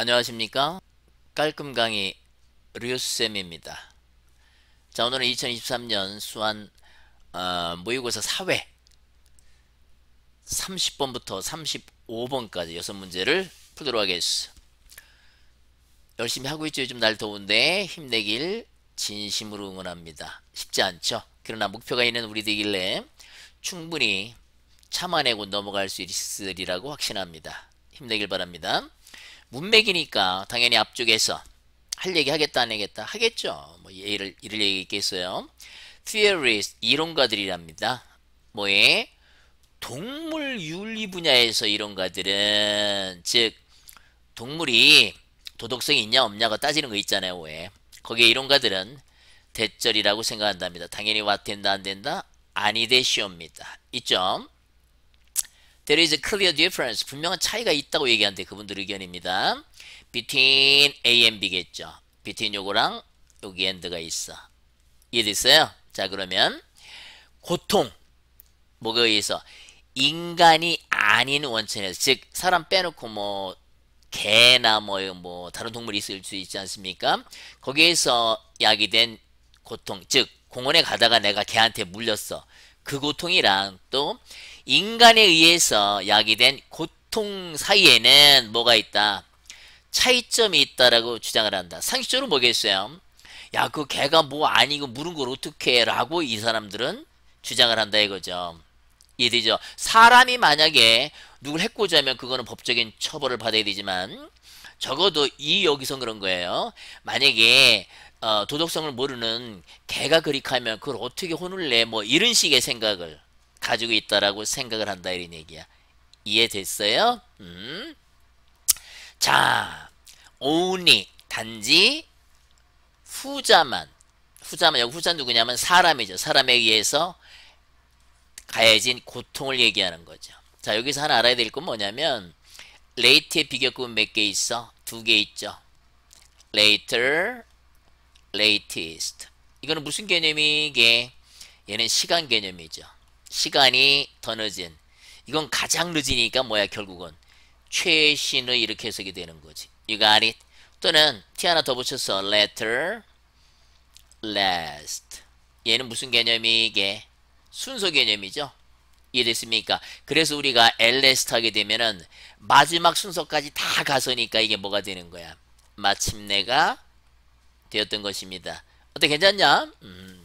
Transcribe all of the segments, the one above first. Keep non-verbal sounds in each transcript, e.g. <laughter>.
안녕하십니까 깔끔 강의 류쌤입니다 자 오늘은 2023년 수완 어, 모의고사 4회 30번부터 35번까지 6문제를 풀도록 하겠습니다 열심히 하고 있죠 요즘 날 더운데 힘내길 진심으로 응원합니다 쉽지 않죠 그러나 목표가 있는 우리 되길래 충분히 참아내고 넘어갈 수 있으리라고 확신합니다 힘내길 바랍니다 문맥이니까 당연히 앞쪽에서 할 얘기 하겠다 안 하겠다 하겠죠. 뭐 예를 이럴 얘기 있겠어요. t h e o r i s t 이론가들이랍니다. 뭐에 동물 윤리 분야에서 이론가들은 즉 동물이 도덕성이 있냐 없냐가 따지는 거 있잖아요. 왜? 거기에 이론가들은 대절이라고 생각한답니다. 당연히 와 된다 안 된다 아니 되시옵니다. 있점 There is a clear difference. 분명한 차이가 있다고 얘기한대. 그분들 의견입니다. between A and B겠죠. between 요거랑 여기 end가 있어. 이해됐어요? 자 그러면 고통 뭐가 의해서 인간이 아닌 원천에서 즉 사람 빼놓고 뭐 개나 뭐, 뭐 다른 동물이 있을 수 있지 않습니까? 거기에서 야기된 고통 즉 공원에 가다가 내가 개한테 물렸어. 그 고통이랑 또 인간에 의해서 야기된 고통 사이에는 뭐가 있다? 차이점이 있다라고 주장을 한다. 상식적으로 뭐겠어요? 야, 그 개가 뭐 아니고 물은 걸 어떻게 해? 라고 이 사람들은 주장을 한다 이거죠. 이해되죠? 사람이 만약에 누굴 해코자 하면 그거는 법적인 처벌을 받아야 되지만 적어도 이 여기선 그런 거예요. 만약에 어, 도덕성을 모르는 개가 그리하면 그걸 어떻게 혼을 내? 뭐 이런 식의 생각을 가지고 있다라고 생각을 한다 이런 얘기야. 이해됐어요? 음. 자, only 단지 후자만 후자만 여기 후자 누구냐면 사람이죠. 사람에 의해서 가해진 고통을 얘기하는 거죠. 자, 여기서 하나 알아야 될 건 뭐냐면 late의 비교급은 몇 개 있어? 두 개 있죠. later, latest. 이거는 무슨 개념이게? 얘는 시간 개념이죠. 시간이 더 늦은 이건 가장 늦으니까 뭐야 결국은 최신의 이렇게 해석이 되는 거지 you got it 또는 티 하나 더 붙여서 later last 얘는 무슨 개념이게 순서 개념이죠 이해됐습니까? 그래서 우리가 엘레스트 하게 되면은 마지막 순서까지 다 가서니까 이게 뭐가 되는 거야. 마침내가 되었던 것입니다. 어때 괜찮냐? 음.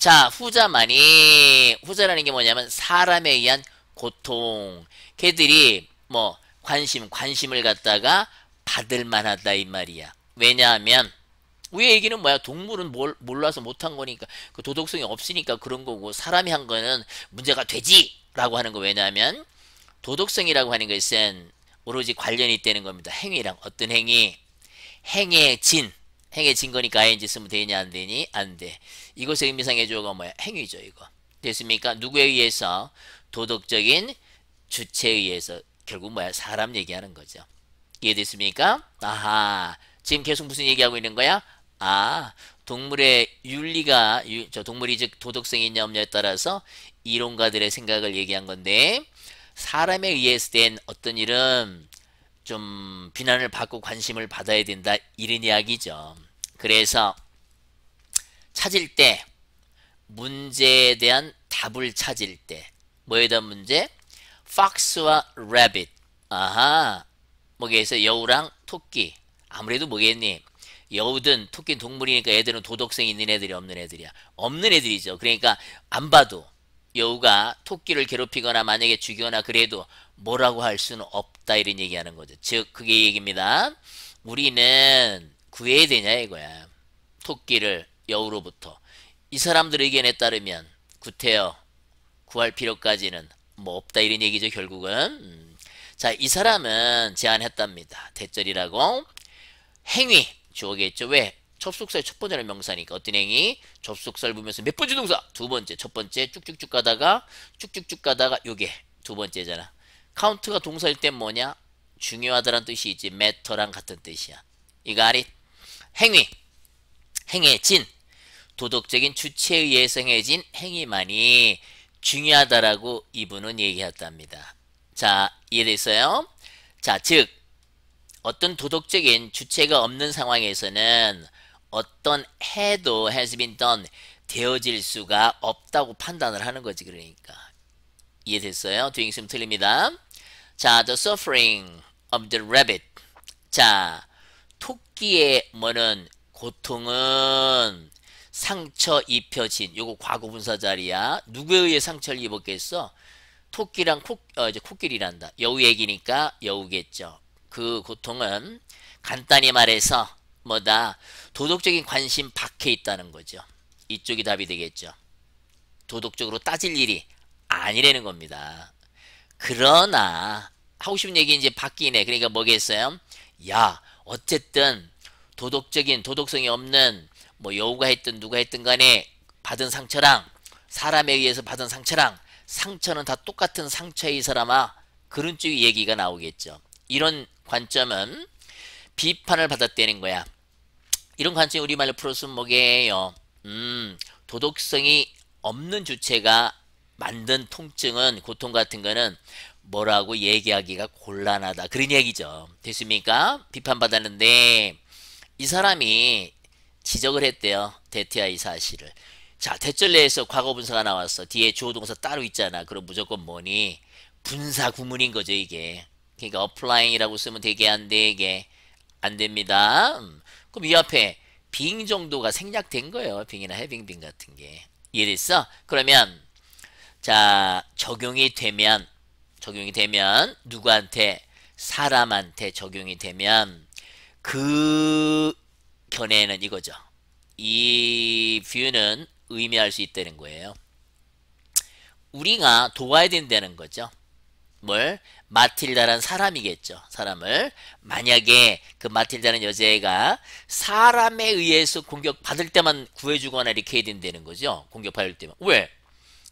자, 후자만이 후자라는 게 뭐냐면 사람에 의한 고통. 걔들이 뭐 관심, 관심을 갖다가 받을 만하다 이 말이야. 왜냐하면 우리 얘기는 뭐야? 동물은 몰, 몰라서 못한 거니까 그 도덕성이 없으니까 그런 거고 사람이 한 거는 문제가 되지라고 하는 거 왜냐하면 도덕성이라고 하는 것은 오로지 관련이 있다는 겁니다. 행위랑 어떤 행위, 행의 진, 행해진 거니까 ing 쓰면 되냐안 되니? 안 돼. 이것의 의미상의 조가 뭐야? 행위죠 이거. 됐습니까? 누구에 의해서? 도덕적인 주체에 의해서 결국 뭐야? 사람 얘기하는 거죠. 이해됐습니까? 아하 지금 계속 무슨 얘기하고 있는 거야? 아 동물의 윤리가 유, 저 동물이 즉 도덕성이 있냐 없냐에 따라서 이론가들의 생각을 얘기한 건데 사람에 의해서 된 어떤 일은 좀 비난을 받고 관심을 받아야 된다 이런 이야기죠. 그래서 찾을 때 문제에 대한 답을 찾을 때 뭐에 대한 문제? f 스와 r a 아하 뭐겠어요? 여우랑 토끼 아무래도 뭐겠니? 여우든 토끼는 동물이니까 애들은 도덕성 있는 애들이 없는 애들이야. 없는 애들이죠. 그러니까 안 봐도 여우가 토끼를 괴롭히거나 만약에 죽이거나 그래도 뭐라고 할 수는 없고 없다 이런 얘기하는 거죠. 즉 그게 얘기입니다. 우리는 구해야 되냐 이거야. 토끼를 여우로부터. 이 사람들 의견에 따르면 구태여 구할 필요까지는 뭐 없다 이런 얘기죠 결국은. 음. 자이 사람은 제안했답니다. 대절이라고. 행위 주어에 죠 왜? 접속사의 첫 번째는 명사니까 어떤 행위? 접속사를 보면서 몇 번째 동사? 두 번째, 첫 번째 쭉쭉쭉 가다가 쭉쭉쭉 가다가 요게 두 번째잖아. 카운트가 동사일 땐 뭐냐? 중요하다는 뜻이 있지. 매터랑 같은 뜻이야. 이거 아리? 행위, 행위의진 도덕적인 주체에 의해서 해진 행위만이 중요하다라고 이분은 얘기했답니다. 자, 이해됐어요? 자, 즉 어떤 도덕적인 주체가 없는 상황에서는 어떤 해도 has been done 되어질 수가 없다고 판단을 하는 거지 그러니까 이해됐어요? 뒤에 있 틀립니다. 자, the suffering of the rabbit. 자, 토끼의 뭐는 고통은 상처 입혀진 요거 과거분사 자리야. 누구에 의해 상처를 입었겠어? 토끼랑 콕, 어, 이제 코끼리란다. 여우 얘기니까 여우겠죠. 그 고통은 간단히 말해서 뭐다 도덕적인 관심 밖에 있다는 거죠. 이쪽이 답이 되겠죠. 도덕적으로 따질 일이 아니라는 겁니다. 그러나 하고 싶은 얘기 이제 바뀌네. 그러니까 뭐겠어요? 야, 어쨌든 도덕적인 도덕성이 없는 뭐 여우가 했든 누가 했든 간에 받은 상처랑 사람에 의해서 받은 상처랑 상처는 다 똑같은 상처의 사람아. 그런 쪽의 얘기가 나오겠죠. 이런 관점은 비판을 받았다는 거야. 이런 관점이 우리말로 풀었으면 뭐게요? 음, 도덕성이 없는 주체가 만든 통증은 고통 같은 거는 뭐라고 얘기하기가 곤란하다. 그런 얘기죠. 됐습니까? 비판받았는데 네. 이 사람이 지적을 했대요. 대트아이 사실을. 자, 대절례에서 과거 분사가 나왔어. 뒤에 주어 동사 따로 있잖아. 그럼 무조건 뭐니? 분사 구문인 거죠, 이게. 그러니까 어플라잉이라고 쓰면 되게 안 되게 안 됩니다. 음. 그럼 이 앞에 빙 정도가 생략된 거예요. 빙이나 해빙빙 같은 게. 이해됐어? 그러면 자, 적용이 되면 적용이 되면 누구한테 사람한테 적용이 되면 그 견해는 이거죠. 이 뷰는 의미할 수 있다는 거예요. 우리가 도와야 된다는 거죠. 뭘? 마틸다란 사람이겠죠. 사람을. 만약에 그 마틸다는 여자애가 사람에 의해서 공격받을 때만 구해주거나 이렇게 해야 된다는 거죠. 공격받을 때만. 왜?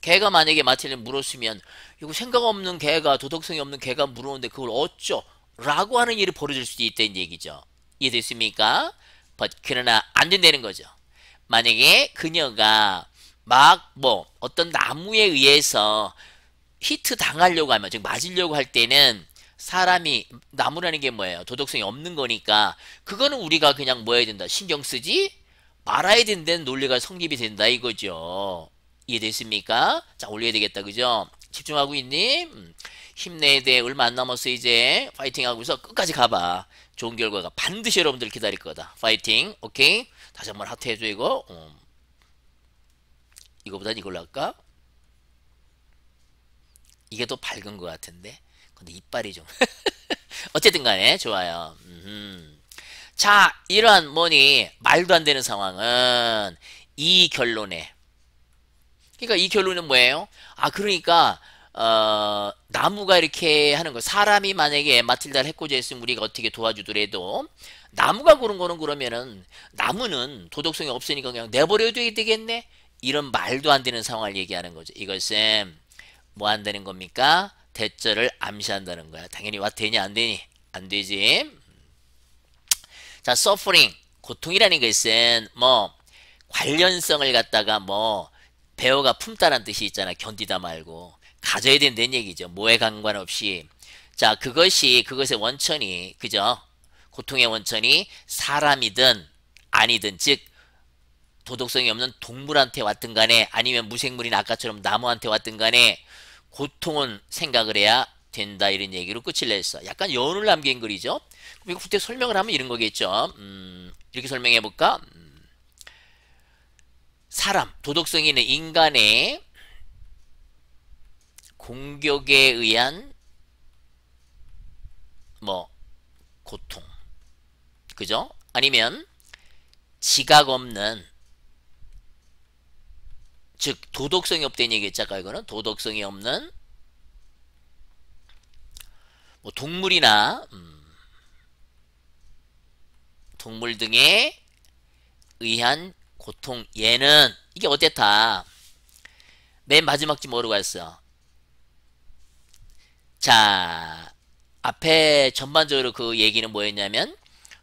개가 만약에 마틴을 물었으면 이거 생각 없는 개가 도덕성이 없는 개가 물었는데 그걸 어쩌? 라고 하는 일이 벌어질 수도 있다는 얘기죠. 이해됐습니까? But 그러나 안 된다는 거죠. 만약에 그녀가 막 뭐 어떤 나무에 의해서 히트 당하려고 하면 즉 맞으려고 할 때는 사람이 나무라는 게 뭐예요? 도덕성이 없는 거니까 그거는 우리가 그냥 뭐 해야 된다? 신경 쓰지 말아야 된다는 논리가 성립이 된다 이거죠. 이해됐습니까? 자 올려야 되겠다 그죠? 집중하고 있니? 음. 힘내야 돼. 얼마 안 남았어 이제. 파이팅하고서 끝까지 가봐. 좋은 결과가 반드시 여러분들 기다릴 거다. 파이팅. 오케이. 다시 한번 하트 해줘 이거. 음. 이거보단 이걸로 할까? 이게 더 밝은 것 같은데. 근데 이빨이 좀. <laughs> 어쨌든 간에 좋아요. 음자 이러한 뭐니 말도 안 되는 상황은 이 결론에 그러니까 이 결론은 뭐예요? 아 그러니까 어, 나무가 이렇게 하는 거 사람이 만약에 마틸다를 해코지했으면 우리가 어떻게 도와주더라도 나무가 그런 거는 그러면은 나무는 도덕성이 없으니까 그냥 내버려둬야 되겠네 이런 말도 안 되는 상황을 얘기하는 거죠 이것은 뭐 한다는 겁니까 대절을 암시한다는 거야 당연히 와 되냐 안 되니 안 되지 자 suffering 고통이라는 것은 뭐 관련성을 갖다가 뭐 배어가 품다란 뜻이 있잖아. 견디다 말고. 가져야 된다는 얘기죠. 뭐에 관관없이. 자, 그것이, 그것의 원천이, 그죠? 고통의 원천이 사람이든 아니든, 즉, 도덕성이 없는 동물한테 왔든 간에 아니면 무생물인 아까처럼 나무한테 왔든 간에 고통은 생각을 해야 된다 이런 얘기로 끝을 냈어. 약간 여운을 남긴 글이죠. 그럼 이거 그때 설명을 하면 이런 거겠죠. 음, 이렇게 설명해 볼까? 음. 사람, 도덕성에는 인간의 공격에 의한 뭐 고통, 그죠? 아니면 지각 없는 즉 도덕성이 없다는 얘기했잖아 이거는 도덕성이 없는 뭐 동물이나 음, 동물 등에 의한 보통 얘는 이게 어땠다. 맨 마지막 지뭐고 갔어? 자, 앞에 전반적으로 그 얘기는 뭐였냐면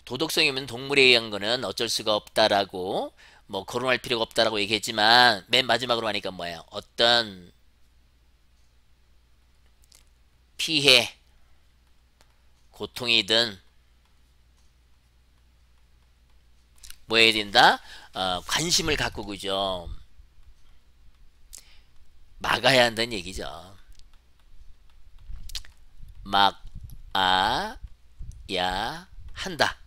도덕성이 없는 동물에 의한 거는 어쩔 수가 없다라고 뭐 거론할 필요가 없다라고 얘기했지만 맨 마지막으로 하니까 뭐예요? 어떤 피해, 고통이든 뭐 해야 된다? 어, 관심을 갖고 그죠 막아야 한다는 얘기죠 막아야 한다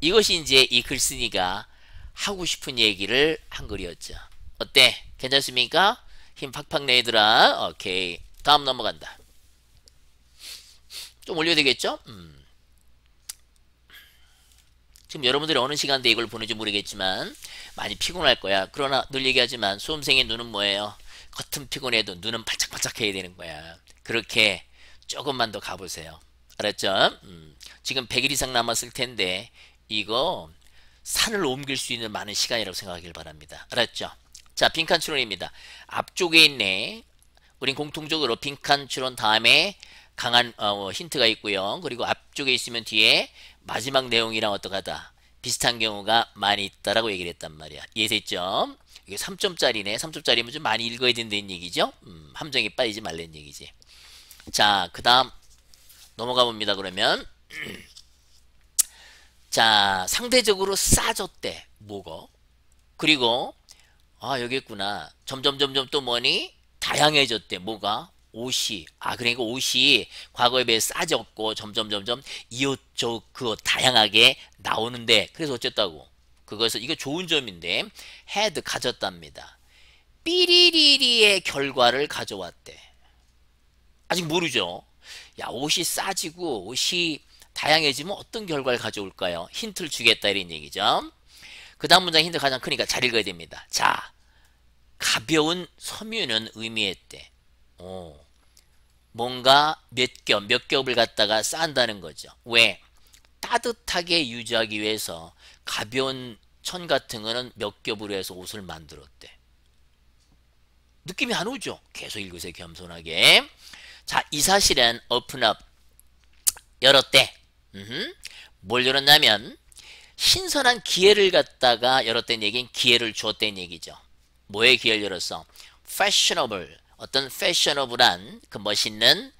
이것이 이제 이 글쓴이가 하고 싶은 얘기를 한 글이었죠 어때 괜찮습니까 힘 팍팍 내더라 오케이 다음 넘어간다 좀 올려야 되겠죠 음. 지금 여러분들이 어느 시간대에 이걸 보는지 모르겠지만 많이 피곤할 거야. 그러나 늘 얘기하지만 수험생의 눈은 뭐예요? 겉은 피곤해도 눈은 반짝반짝해야 되는 거야. 그렇게 조금만 더 가보세요. 알았죠? 음, 지금 100일 이상 남았을 텐데 이거 산을 옮길 수 있는 많은 시간이라고 생각하길 바랍니다. 알았죠? 자, 빈칸 추론입니다. 앞쪽에 있네. 우린 공통적으로 빈칸 추론 다음에 강한 어, 어, 힌트가 있고요. 그리고 앞쪽에 있으면 뒤에 마지막 내용이랑 어떡하다. 비슷한 경우가 많이 있다라고 얘기를 했단 말이야. 예세점. 이게 3점짜리네. 3점짜리면 좀 많이 읽어야 된다는 얘기죠. 음, 함정에 빠지지 말라는 얘기지. 자, 그 다음 넘어가 봅니다. 그러면 <clears throat> 자, 상대적으로 싸졌대. 뭐가 그리고 아, 여기 있구나. 점점점점 또 뭐니? 다양해졌대. 뭐가? 옷이 아 그러니까 옷이 과거에 비해 싸졌고 점점 점점 이웃 저그 다양하게 나오는데 그래서 어쨌다고 그거에서 이거 좋은 점인데 헤드 가졌답니다 삐리리리의 결과를 가져왔대 아직 모르죠 야 옷이 싸지고 옷이 다양해지면 어떤 결과를 가져올까요 힌트를 주겠다 이런 얘기죠 그 다음 문장 힌트 가장 크니까 잘 읽어야 됩니다 자 가벼운 섬유는 의미했대. 어. 뭔가 몇 겹, 몇 겹을 갖다가 싼다는 거죠. 왜? 따뜻하게 유지하기 위해서 가벼운 천 같은 거는 몇 겹으로 해서 옷을 만들었대. 느낌이 안 오죠? 계속 읽으세요. 겸손하게. 자, 이 사실은 오픈업 열었대. 음흠. 뭘 열었냐면 신선한 기회를 갖다가 열었다는 얘기는 기회를 주었다는 얘기죠. 뭐의 기회를 열었어? fashionable, 어떤 패셔너블한 그 멋있는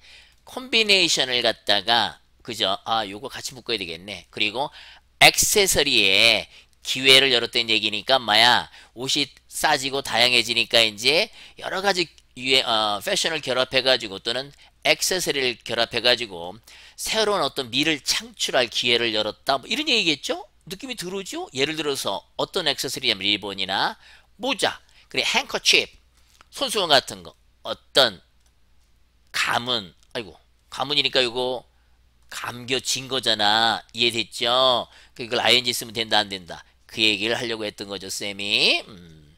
콤비네이션을 갖다가 그죠? 아 요거 같이 묶어야 되겠네. 그리고 액세서리에 기회를 열었던 얘기니까 마야 옷이 싸지고 다양해지니까 이제 여러 가지 유해, 어, 패션을 결합해가지고 또는 액세서리를 결합해가지고 새로운 어떤 미를 창출할 기회를 열었다 뭐 이런 얘기겠죠? 느낌이 들어오죠? 예를 들어서 어떤 액세서리냐면 리본이나 모자 그리고 행커칩 손수건 같은 거 어떤 가문 아이고 가문이니까 이거 감겨진 거잖아. 이해됐죠? 그걸 ing 쓰면 된다 안 된다. 그 얘기를 하려고 했던 거죠 쌤이. 음.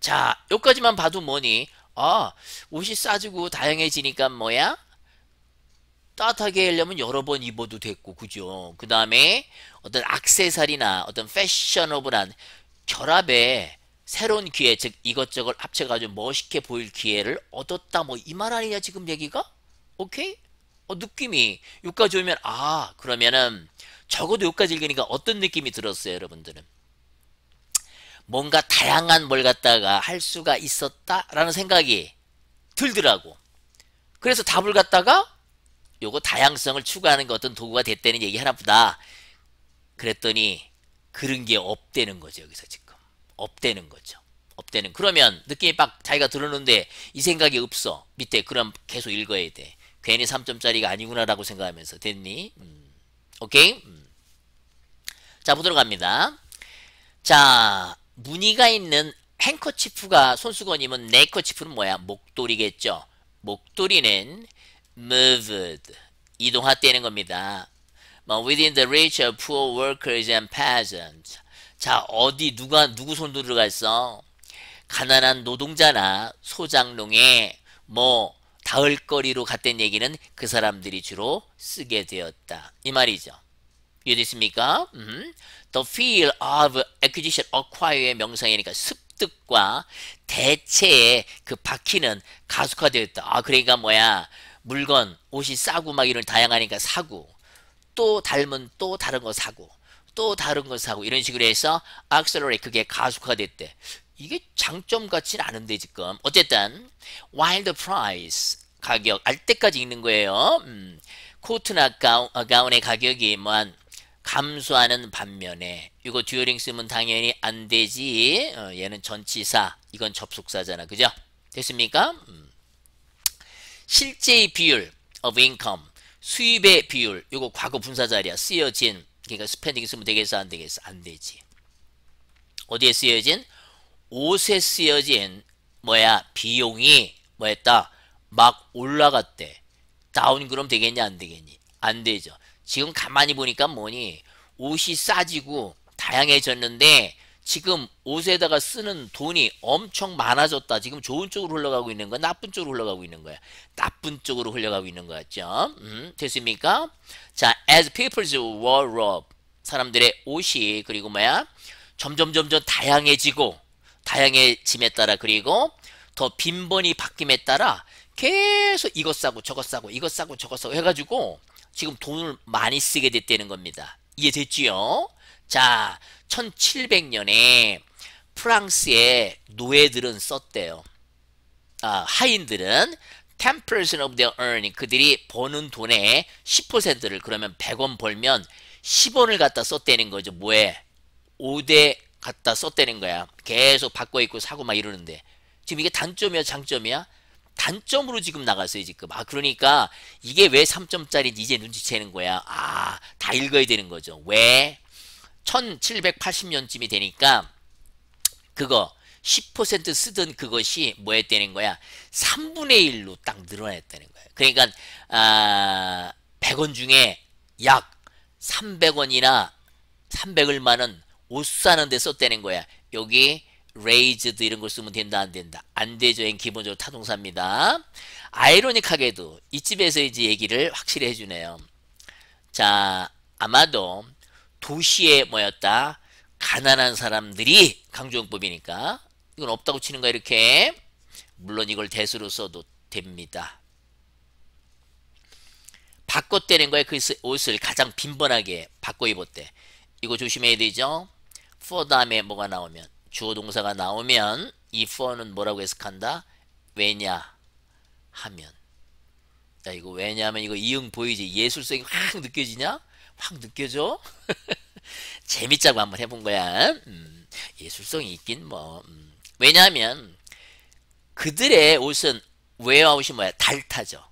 자 여기까지만 봐도 뭐니? 아 옷이 싸지고 다양해지니까 뭐야? 따뜻하게 하려면 여러 번 입어도 됐고 그죠? 그 다음에 어떤 악세사리나 어떤 패셔너블한 결합에 새로운 기회 즉 이것저것 합쳐가지고 멋있게 보일 기회를 얻었다 뭐 이 말 아니냐 지금 얘기가 오케이 어, 느낌이 여기까지 오면 아 그러면은 적어도 여기까지 읽으니까 어떤 느낌이 들었어요 여러분들은 뭔가 다양한 뭘 갖다가 할 수가 있었다라는 생각이 들더라고 그래서 답을 갖다가 요거 다양성을 추구하는 게 어떤 도구가 됐다는 얘기 하나보다 그랬더니 그런 게없대는 거죠 여기서 지금 없대는 거죠. 없대는 그러면 느낌이 빡 자기가 들었는데 이 생각이 없어 밑에 그럼 계속 읽어야 돼 괜히 3점짜리가 아니구나라고 생각하면서 됐니? 음. 오케이? 음. 자 보도록 합니다 자 무늬가 있는 행커치프가 손수건이면 네커치프는 뭐야? 목도리겠죠 목도리는 moved 이동화 되는 겁니다 within the reach of poor workers and peasants 자 어디 누가 누구 손 들어가 있어? 가난한 노동자나 소장농에 뭐다을거리로 갔던 얘기는 그 사람들이 주로 쓰게 되었다. 이 말이죠. 이해됐습니까? 음. The field of acquisition, acquire의 명상이니까 습득과 대체에 그 바퀴는 가속화되었다. 아 그러니까 뭐야 물건, 옷이 싸고 막 이런 다양하니까 사고 또 닮은 또 다른 거 사고 또 다른 걸 사고 이런 식으로 해서 accelerate 그게 가속화됐대. 이게 장점 같진 않은데 지금 어쨌든 while the price 가격 알 때까지 읽는 거예요. 음, 코트나 가운, 어, 가운의 가격이 뭐한 감소하는 반면에 이거 듀어링 쓰면 당연히 안 되지. 어, 얘는 전치사 이건 접속사잖아. 그죠? 됐습니까? 음. 실제의 비율 of income 수입의 비율 이거 과거 분사 자리야. 쓰여진 그러니까 스펜딩 쓰면 되겠어 안 되겠어 안 되지 어디에 쓰여진 옷에 쓰여진 뭐야 비용이 뭐였다막 올라갔대 다운 그럼 되겠냐 안 되겠니 안 되죠 지금 가만히 보니까 뭐니 옷이 싸지고 다양해졌는데 지금 옷에다가 쓰는 돈이 엄청 많아졌다. 지금 좋은 쪽으로 흘러가고 있는 거야? 나쁜 쪽으로 흘러가고 있는 거야? 나쁜 쪽으로 흘러가고 있는 거같죠 음, 됐습니까? 자, as people's wardrobe. 사람들의 옷이 그리고 뭐야? 점점 점점 다양해지고 다양해짐에 따라 그리고 더 빈번히 바뀜에 따라 계속 이것 싸고 저것 싸고 이것 싸고 저것 싸고 해가지고 지금 돈을 많이 쓰게 됐다는 겁니다. 이해됐지요? 자, 1700년에 프랑스의 노예들은 썼대요. 아, 하인들은 10% of their earning 그들이 버는 돈의 10%를 그러면 100원 벌면 10원을 갖다 썼다는 거죠. 뭐에? 5대 갖다 썼다는 거야. 계속 바꿔 입고 사고 막 이러는데. 지금 이게 단점이야, 장점이야? 단점으로 지금 나갔어요, 지금. 아, 그러니까 이게 왜 3점짜리 이제 눈치채는 거야. 아, 다 읽어야 되는 거죠. 왜 1780년쯤이 되니까 그거 10% 쓰던 그것이 뭐에다는 거야? 3분의 1로 딱 늘어났다는 거야. 그러니까 아, 100원 중에 약 300원이나 300을 만은 옷 사는 데 썼다는 거야. 여기 레이즈드 이런 걸 쓰면 된다 안 된다. 안 되죠. 기본적으로 타동사입니다. 아이러닉하게도 이 집에서 이제 얘기를 확실히 해주네요. 자 아마도 도시에 뭐였다? 가난한 사람들이 강조용법이니까 이건 없다고 치는 거야 이렇게 물론 이걸 대수로 써도 됩니다. 바꿔때린 거야 그 옷을 가장 빈번하게 바꿔 입었대. 이거 조심해야 되죠. for 다음에 뭐가 나오면 주어 동사가 나오면 이 for는 뭐라고 해석한다? 왜냐 하면 야 이거 왜냐하면 이거 이응 보이지? 예술성이 확 느껴지냐? 확 느껴져? <laughs> 재밌자고 한번 해본 거야. 음, 예술성이 있긴 뭐. 음. 왜냐하면 그들의 옷은 웨어아이 뭐야? 달타죠.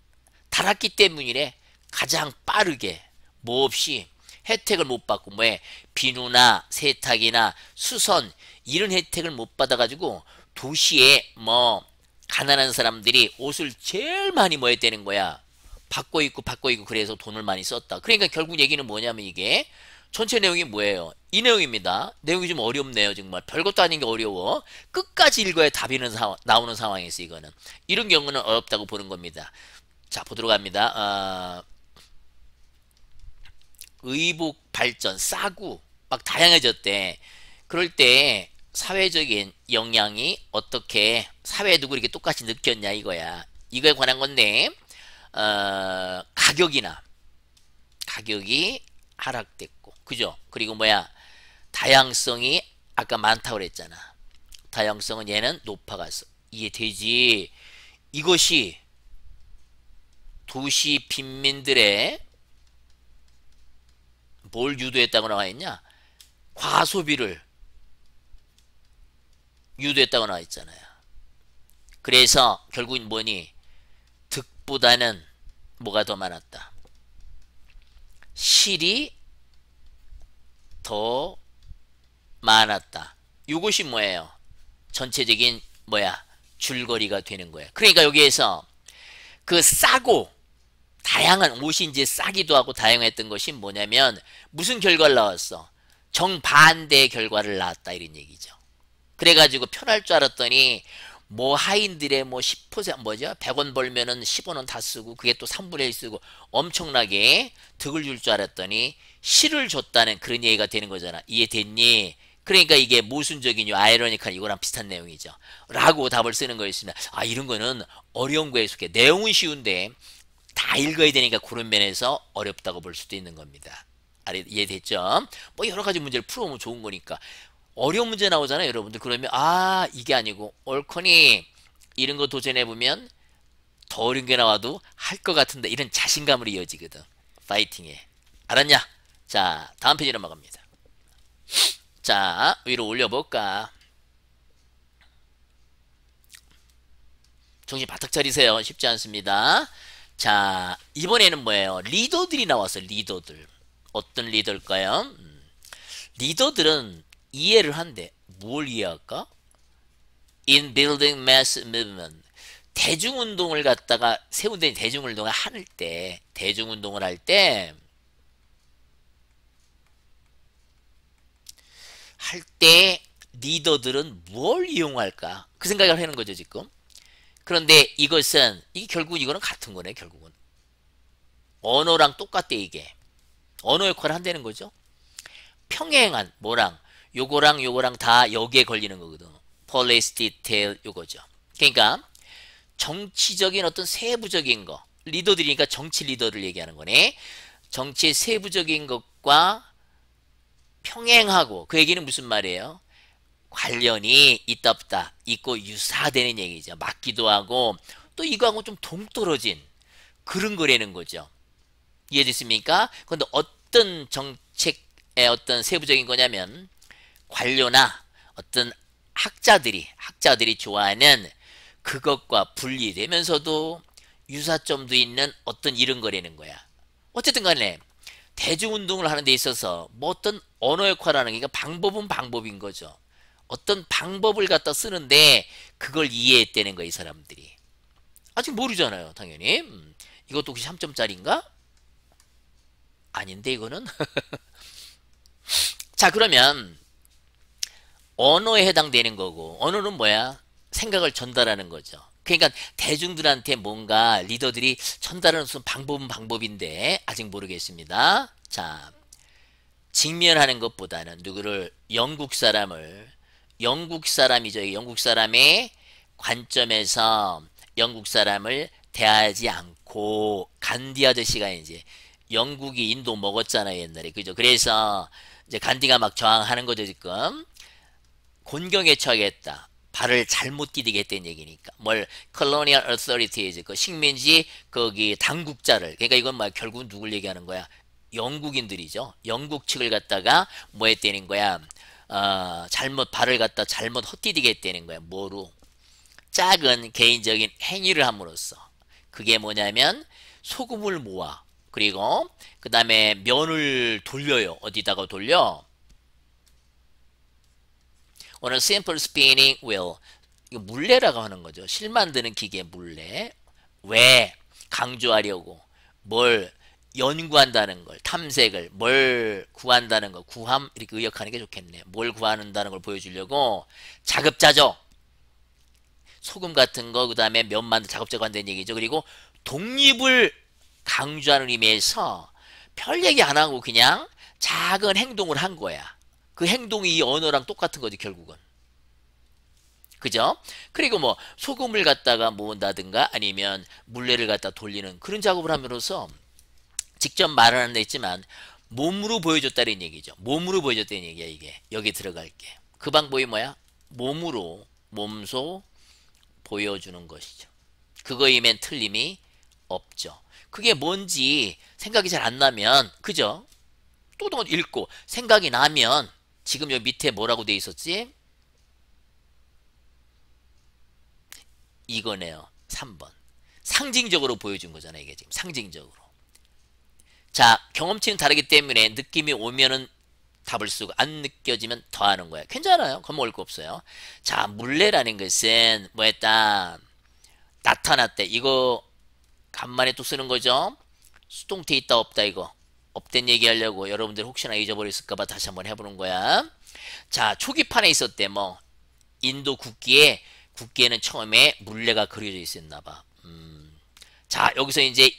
달았기 때문이래 가장 빠르게 뭐 없이 혜택을 못 받고 뭐에 비누나 세탁이나 수선 이런 혜택을 못 받아가지고 도시에 뭐 가난한 사람들이 옷을 제일 많이 모여야 는 거야. 받고 있고 받고 있고 그래서 돈을 많이 썼다. 그러니까 결국 얘기는 뭐냐면 이게 전체 내용이 뭐예요? 이 내용입니다. 내용이 좀 어렵네요. 정말 별것도 아닌 게 어려워. 끝까지 읽어야 답이 상황, 나오는 상황에서 이거는. 이런 경우는 어렵다고 보는 겁니다. 자 보도록 합니다. 아, 의복 발전 싸구 막 다양해졌대. 그럴 때 사회적인 영향이 어떻게 사회에 누구 이렇게 똑같이 느꼈냐 이거야. 이거에 관한 건데 어, 가격이나 가격이 하락됐고 그죠? 그리고 뭐야 다양성이 아까 많다고 그랬잖아. 다양성은 얘는 높아갔어. 이해되지? 이것이 도시 빈민들의 뭘 유도했다고 나와 있냐? 과소비를 유도했다고 나와 있잖아요. 그래서 결국은 뭐니? 보다는 뭐가 더 많았다. 실이 더 많았다. 이것이 뭐예요? 전체적인 뭐야? 줄거리가 되는 거예요. 그러니까 여기에서 그 싸고 다양한 옷이 이제 싸기도 하고 다양했던 것이 뭐냐면 무슨 결과를 나왔어? 정반대의 결과를 낳았다 이런 얘기죠. 그래가지고 편할 줄 알았더니 뭐 하인들의 뭐 10% 뭐죠? 100원 벌면은 10원은 다 쓰고 그게 또 3분의 1 쓰고 엄청나게 득을 줄 줄 알았더니 실을 줬다는 그런 얘기가 되는 거잖아. 이해됐니? 그러니까 이게 모순적인 아이러니컬 이거랑 비슷한 내용이죠. 라고 답을 쓰는 거였습니다. 아 이런 거는 어려운 거에 속해. 내용은 쉬운데 다 읽어야 되니까 그런 면에서 어렵다고 볼 수도 있는 겁니다. 아, 이해됐죠? 뭐 여러 가지 문제를 풀어보면 좋은 거니까. 어려운 문제 나오잖아요 여러분들 그러면 아 이게 아니고 옳거니 이런 거 도전해보면 더 어려운 게 나와도 할 것 같은데 이런 자신감으로 이어지거든 파이팅해 알았냐 자 다음 페이지 넘어갑니다 자 위로 올려볼까 정신 바짝 차리세요 쉽지 않습니다 자 이번에는 뭐예요 리더들이 나왔어요 리더들 어떤 리더일까요 음. 리더들은 이해를 한대. 뭘 이해할까? In building mass movement. 대중운동을 갖다가 세운된 대중운동을 할 때, 대중운동을 할 때, 할 때 리더들은 뭘 이용할까? 그 생각을 하는 거죠 지금. 그런데 이것은 이게 결국 이거는 같은 거네 결국은. 언어랑 똑같대 이게. 언어 역할을 한다는 거죠. 평행한 뭐랑 요거랑 요거랑 다 여기에 걸리는 거거든. police detail 요거죠. 그러니까 정치적인 어떤 세부적인 거 리더들이니까 정치 리더를 얘기하는 거네. 정치의 세부적인 것과 평행하고 그 얘기는 무슨 말이에요? 관련이 있다 없다 있고 유사되는 얘기죠. 맞기도 하고 또 이거하고 좀 동떨어진 그런 거라는 거죠. 이해됐습니까? 그런데 어떤 정책의 어떤 세부적인 거냐면 관료나 어떤 학자들이 학자들이 좋아하는 그것과 분리되면서도 유사점도 있는 어떤 이런 거라는 거야. 어쨌든 간에 대중운동을 하는 데 있어서 뭐 어떤 언어 역할하는 게 그러니까 방법은 방법인 거죠. 어떤 방법을 갖다 쓰는데 그걸 이해했다는 거야 이 사람들이. 아직 모르잖아요 당연히. 음, 이것도 혹시 3점짜리인가? 아닌데 이거는? <laughs> 자 그러면 언어에 해당되는 거고 언어는 뭐야? 생각을 전달하는 거죠. 그러니까 대중들한테 뭔가 리더들이 전달하는 무슨 방법은 방법인데 아직 모르겠습니다. 자, 직면하는 것보다는 누구를 영국 사람을 영국 사람이죠. 영국 사람의 관점에서 영국 사람을 대하지 않고 간디 아저씨가 이제 영국이 인도 먹었잖아요 옛날에 그죠 그래서 이제 간디가 막 저항하는 거죠 지금 곤경에 처하겠다. 발을 잘못 디디겠다는 얘기니까 뭘 colonial authorities 그 식민지 거기 당국자를 그러니까 이건 뭐결국 누굴 얘기하는 거야 영국인들이죠 영국 측을 갖다가 뭐 했다는 거야 어, 잘못 발을 갖다 잘못 헛디디겠다는 거야 뭐로 작은 개인적인 행위를 함으로써 그게 뭐냐면 소금을 모아 그리고 그 다음에 면을 돌려요 어디다가 돌려 오늘 simple spinning wheel 이거 물레라고 하는 거죠. 실 만드는 기계 물레 왜 강조하려고 뭘 연구한다는 걸 탐색을 뭘 구한다는 걸 구함 이렇게 의역하는 게 좋겠네 뭘 구한다는 걸 보여주려고 자급자족 소금 같은 거그 다음에 면 만들 자급자고 한다는 얘기죠 그리고 독립을 강조하는 의미에서 별 얘기 안 하고 그냥 작은 행동을 한 거야 그 행동이 이 언어랑 똑같은 거지 결국은. 그죠? 그리고 뭐 소금을 갖다가 모은다든가 아니면 물레를 갖다 돌리는 그런 작업을 함으로써 직접 말을 안 했지만 몸으로 보여줬다는 얘기죠. 몸으로 보여줬다는 얘기야 이게. 여기 들어갈게. 그 방법이 뭐야? 몸으로 몸소 보여주는 것이죠. 그거임엔 틀림이 없죠. 그게 뭔지 생각이 잘 안 나면 그죠? 또 읽고 생각이 나면 지금 여기 밑에 뭐라고 돼 있었지? 이거네요. 3번. 상징적으로 보여준 거잖아요. 이게 지금 상징적으로. 자, 경험치는 다르기 때문에 느낌이 오면은 답을 쓰고 안 느껴지면 더하는 거예 괜찮아요. 겁먹을 거 없어요. 자, 물레라는 것은 뭐 했다? 나타났대. 이거 간만에 또 쓰는 거죠. 수동태 있다 없다 이거. 업된 얘기하려고 여러분들 혹시나 잊어버렸을까봐 다시 한번 해보는 거야. 자 초기판에 있었대 뭐 인도 국기에 국기에는 처음에 물레가 그려져 있었나봐. 음. 자 여기서 이제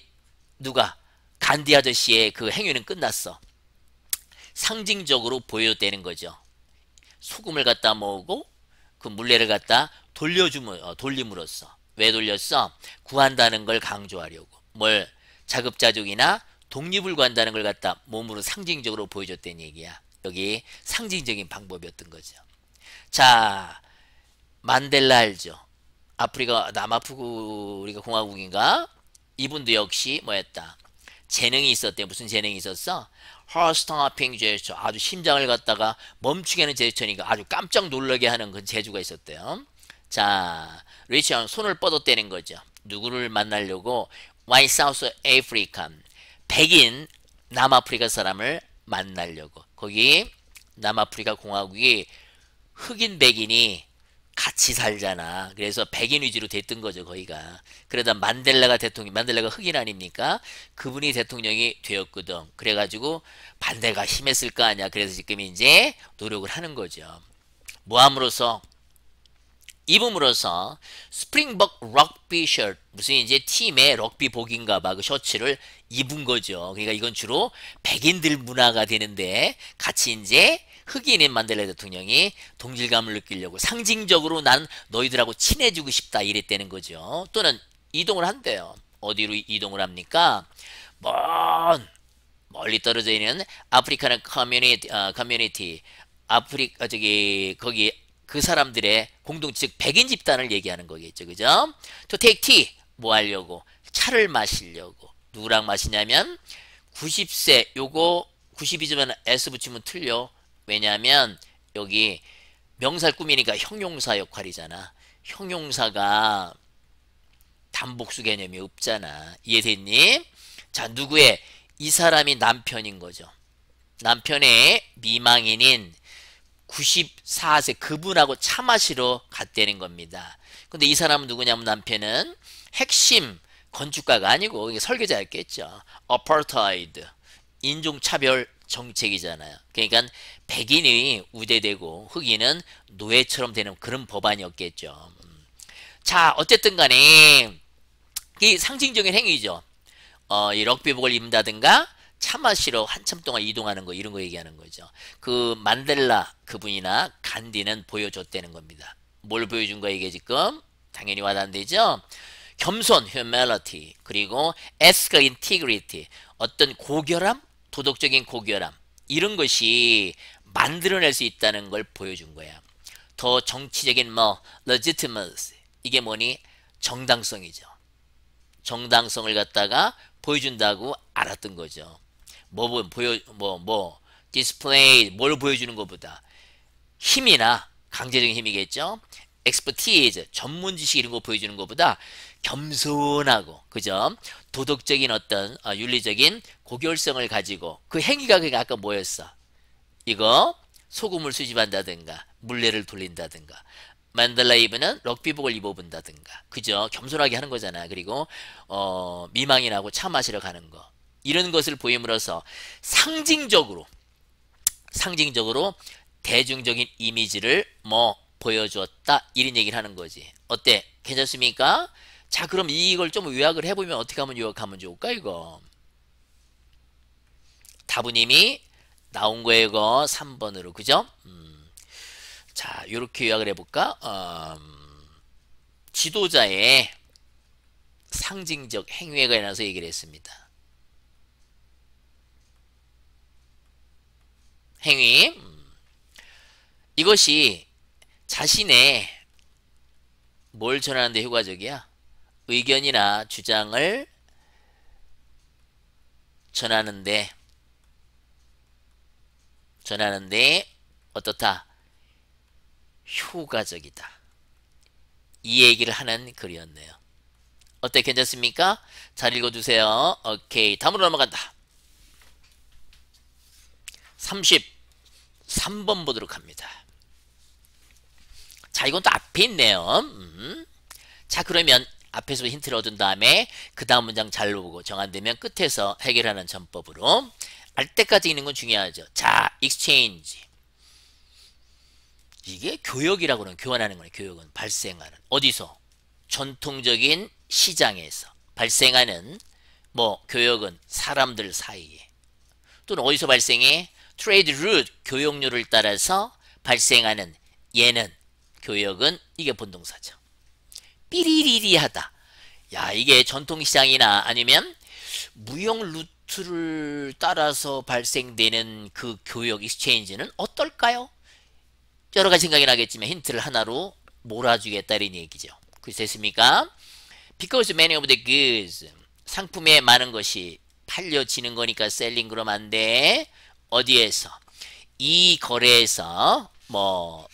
누가 간디 아저씨의 그 행위는 끝났어. 상징적으로 보여되는 거죠. 소금을 갖다 모으고 그 물레를 갖다 돌려주면 어, 돌림으로써 왜 돌렸어? 구한다는 걸 강조하려고 뭘 자급자족이나 독립을 구한다는 걸 갖다 몸으로 상징적으로 보여줬다는 얘기야. 여기 상징적인 방법이었던 거죠. 자, 만델라 알죠? 아프리카 남아프고 우리가 공화국인가? 이분도 역시 뭐였다? 재능이 있었대. 무슨 재능이 있었어? 허스텅하핑 제스처. 아주 심장을 갖다가 멈추게 하는 제스처니까 아주 깜짝 놀라게 하는 그 재주가 있었대요. 자, 리치한 손을 뻗었다는 거죠. 누구를 만나려고? 와이 y s o u t 프리칸 백인 남아프리카 사람을 만나려고 거기 남아프리카 공화국이 흑인 백인이 같이 살잖아. 그래서 백인 위주로 됐던 거죠, 거기가. 그러다 만델라가 대통령, 만델라가 흑인 아닙니까? 그분이 대통령이 되었거든. 그래가지고 반대가 심했을 거 아니야. 그래서 지금 이제 노력을 하는 거죠. 뭐 함으로써 입음으로써 스프링벅 럭비 셔츠 무슨 이제 팀의 럭비복인가 봐 그 셔츠를 입은 거죠. 그러니까 이건 주로 백인들 문화가 되는데 같이 이제 흑인인 만델라 대통령이 동질감을 느끼려고 상징적으로 난 너희들하고 친해지고 싶다 이랬다는 거죠. 또는 이동을 한대요. 어디로 이동을 합니까? 먼 멀리 떨어져 있는 아프리카는 커뮤니티, 어, 커뮤니티 아프리카 어, 저기 거기 그 사람들의 공동체 즉 백인 집단을 얘기하는 거겠죠. 그죠? To take tea 뭐 하려고 차를 마시려고 누구랑 마시냐면 90세 요거 92주면 s 붙이면 틀려. 왜냐하면 여기 명사 꾸미니까 형용사 역할이잖아. 형용사가 단복수 개념이 없잖아. 이해됐니? 자 누구의 이 사람이 남편인 거죠. 남편의 미망인인 94세 그분하고 차 마시러 갔다는 겁니다. 근데 이 사람은 누구냐면 남편은 핵심 건축가가 아니고 설계자였겠죠. 어퍼타이드 인종차별 정책이잖아요. 그러니까 백인이 우대되고 흑인은 노예처럼 되는 그런 법안이었겠죠. 음. 자 어쨌든 간에 이 상징적인 행위죠. 어, 이 럭비복을 입는다든가 차 마시러 한참 동안 이동하는 거 이런 거 얘기하는 거죠. 그 만델라 그분이나 간디는 보여줬다는 겁니다. 뭘 보여준 거야 이게 지금? 당연히 와닿는데죠. 겸손, humanity, 그리고 ethical integrity, 어떤 고결함, 도덕적인 고결함 이런 것이 만들어낼 수 있다는 걸 보여준 거야. 더 정치적인 뭐 legitimacy 이게 뭐니 정당성이죠. 정당성을 갖다가 보여준다고 알았던 거죠. 뭐 보여 뭐뭐 뭐, 디스플레이 뭐, 뭘 보여주는 것보다 힘이나 강제적인 힘이겠죠. 엑스퍼티즈 전문 지식 이런 거 보여주는 것보다 겸손하고 그죠 도덕적인 어떤 어, 윤리적인 고결성을 가지고 그 행위가 그게 아까 뭐였어 이거 소금을 수집한다든가 물레를 돌린다든가 만달라 입으 럭비복을 입어본다든가 그죠 겸손하게 하는 거잖아 그리고 어, 미망인하고 차 마시러 가는 거 이런 것을 보임으로써 상징적으로 상징적으로 대중적인 이미지를 뭐 보여주었다 이런 얘기를 하는 거지 어때 괜찮습니까 자 그럼 이걸 좀 요약을 해보면 어떻게 하면 요약하면 좋을까 이거 답은 이미 나온 거예요 이거 3번으로 그죠 음. 자 요렇게 요약을 해볼까 음, 지도자의 상징적 행위에 관해서 얘기를 했습니다 행위 음. 이것이 자신의 뭘 전하는 데 효과적이야? 의견이나 주장을 전하는데 전하는데 어떻다? 효과적이다. 이 얘기를 하는 글이었네요. 어때 괜찮습니까? 잘 읽어주세요. 오케이 다음으로 넘어간다. 30 3번 보도록 합니다. 자, 이건 또 앞에 있네요. 음. 자, 그러면 앞에서 힌트를 얻은 다음에 그 다음 문장 잘 보고 정안되면 끝에서 해결하는 전법으로 알 때까지 있는 건 중요하죠. 자, exchange. 이게 교역이라고 는 교환하는 거예요. 교역은 발생하는. 어디서? 전통적인 시장에서 발생하는 뭐 교역은 사람들 사이에 또는 어디서 발생해? 트레이드 루트 교역률을 따라서 발생하는 얘는 교역은 이게 본동사죠. 삐리리리하다. 야 이게 전통시장이나 아니면 무역 루트를 따라서 발생되는 그 교역 익스체인지는 어떨까요? 여러 가지 생각이 나겠지만 힌트를 하나로 몰아주겠다는 얘기죠. 그래서 습니까 Because many of the goods 상품의 많은 것이 팔려지는 거니까 셀링 그럼 안 돼. 어디에서 이 거래에서 뭐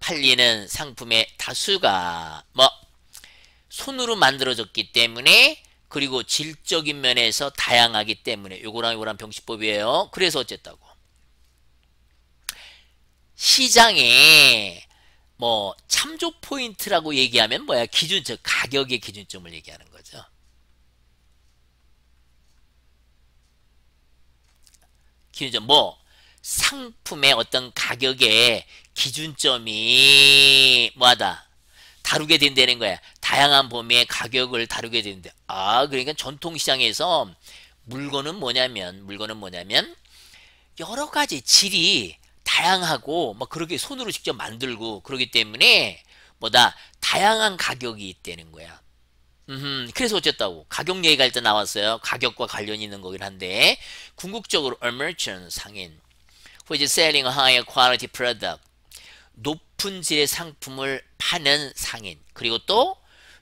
팔리는 상품의 다수가 뭐 손으로 만들어졌기 때문에 그리고 질적인 면에서 다양하기 때문에 요거랑 요거랑 병식법이에요 그래서 어쨌다고 시장에 뭐 참조 포인트라고 얘기하면 뭐야 기준 점 가격의 기준점을 얘기하는 거예요. 기준점 뭐 상품의 어떤 가격의 기준점이 뭐하다 다루게 된다는 거야. 다양한 범위의 가격을 다루게 된다. 아 그러니까 전통시장에서 물건은 뭐냐면 물건은 뭐냐면 여러 가지 질이 다양하고 막 그렇게 손으로 직접 만들고 그러기 때문에 뭐다 다양한 가격이 있다는 거야. 음, 그래서 어쨌다고 가격 얘기가 일단 나왔어요. 가격과 관련이 있는 거긴 한데 궁극적으로 a merchant 상인 who is selling h i g h quality product 높은 질의 상품을 파는 상인 그리고 또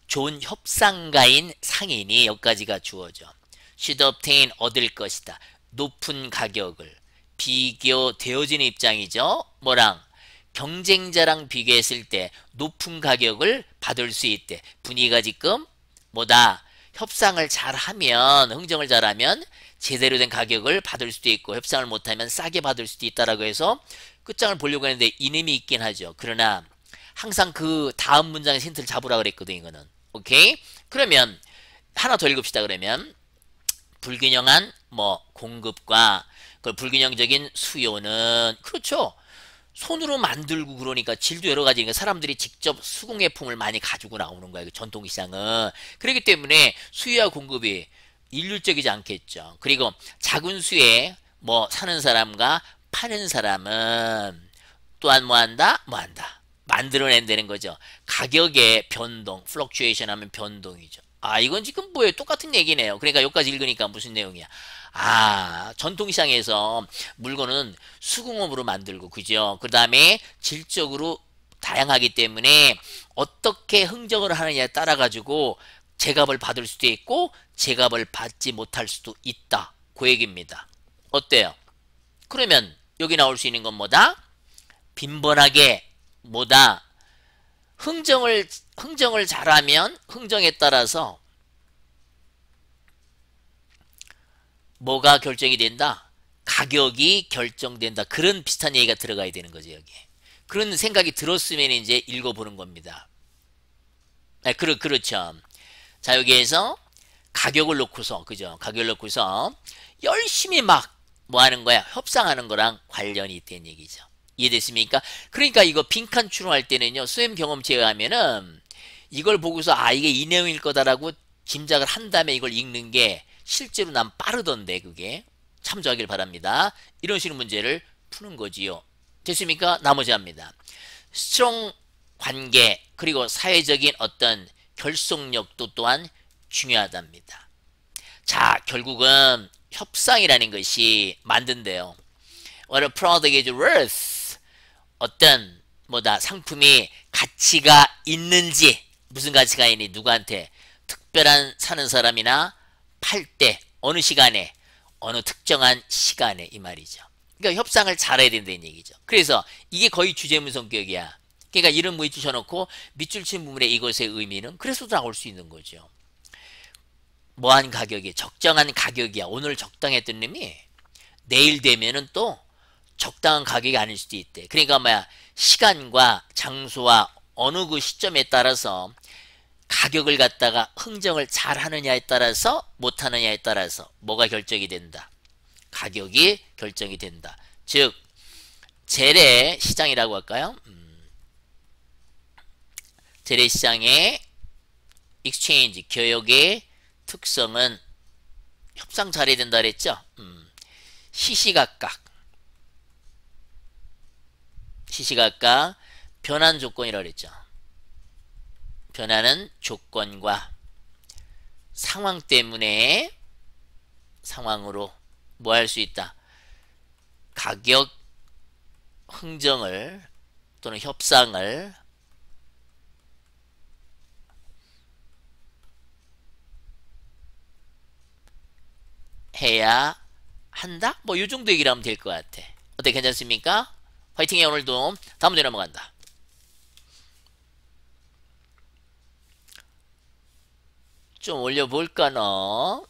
좋은 협상가인 상인이 여기까지가 주어져 should obtain 얻을 것이다. 높은 가격을 비교되어진 입장이죠. 뭐랑 경쟁자랑 비교했을 때 높은 가격을 받을 수 있대. 분위기가 지금 뭐다 협상을 잘하면 흥정을 잘하면 제대로 된 가격을 받을 수도 있고 협상을 못하면 싸게 받을 수도 있다라고 해서 끝장을 보려고 했는데 이념이 있긴 하죠. 그러나 항상 그 다음 문장의 힌트를 잡으라 그랬거든 요 이거는. 오케이? 그러면 하나 더 읽읍시다 그러면 불균형한 뭐 공급과 그 불균형적인 수요는 그렇죠. 손으로 만들고 그러니까 질도 여러 가지니까 사람들이 직접 수공예품을 많이 가지고 나오는 거예요. 그 전통시장은. 그렇기 때문에 수요와 공급이 일률적이지 않겠죠. 그리고 작은 수에 뭐 사는 사람과 파는 사람은 또한 뭐 한다? 뭐 한다. 만들어낸다는 거죠. 가격의 변동, 플럭추에이션 하면 변동이죠. 아 이건 지금 뭐예요? 똑같은 얘기네요. 그러니까 여기까지 읽으니까 무슨 내용이야? 아 전통시장에서 물건은 수공업으로 만들고 그죠 그 다음에 질적으로 다양하기 때문에 어떻게 흥정을 하느냐에 따라 가지고 제값을 받을 수도 있고 제값을 받지 못할 수도 있다 그 얘기입니다 어때요 그러면 여기 나올 수 있는 건 뭐다 빈번하게 뭐다 흥정을 흥정을 잘하면 흥정에 따라서 뭐가 결정이 된다? 가격이 결정된다. 그런 비슷한 얘기가 들어가야 되는 거죠 여기에. 그런 생각이 들었으면 이제 읽어보는 겁니다. 네, 그렇, 그렇죠. 자 여기에서 가격을 놓고서 그죠 가격을 놓고서 열심히 막 뭐 하는 거야 협상하는 거랑 관련이 있다는 얘기죠 이해됐습니까 그러니까 이거 빈칸 추론할 때는요 수험 경험 제외하면은 이걸 보고서 아 이게 이 내용일 거다라고 짐작을 한 다음에 이걸 읽는 게 실제로 난 빠르던데 그게 참조하길 바랍니다. 이런 식의 문제를 푸는 거지요. 됐습니까? 나머지 합니다. 스트롱 관계 그리고 사회적인 어떤 결속력도 또한 중요하답니다. 자 결국은 협상이라는 것이 만든데요. What a product is worth. 어떤 뭐다 상품이 가치가 있는지 무슨 가치가 있니 누구한테 특별한 사는 사람이나 할때 어느 시간에 어느 특정한 시간에 이 말이죠. 그러니까 협상을 잘해야 된다는 얘기죠. 그래서 이게 거의 주제문 성격이야. 그러니까 이런 무에 주셔놓고 밑줄 친부분에 이것의 의미는 그래서 나올 수 있는 거죠. 뭐한 가격이 적정한 가격이야. 오늘 적당했던 놈이 내일 되면은 또 적당한 가격이 아닐 수도 있대. 그러니까 뭐야 시간과 장소와 어느 그 시점에 따라서 가격을 갖다가 흥정을 잘 하느냐에 따라서 못 하느냐에 따라서 뭐가 결정이 된다. 가격이 결정이 된다. 즉 재래 시장이라고 할까요? 음, 재래 시장의 익스체인지 교역의 특성은 협상 잘해야 된다 그랬죠? 음, 시시각각 시시각각 변환 조건이라 그랬죠. 변하는 조건과 상황 때문에 상황으로 뭐 할 수 있다. 가격 흥정을 또는 협상을 해야 한다? 뭐 요 정도 얘기를 하면 될 것 같아. 어때 괜찮습니까? 화이팅해 오늘도 다음 문제 넘어간다. 좀 올려볼까나? 어,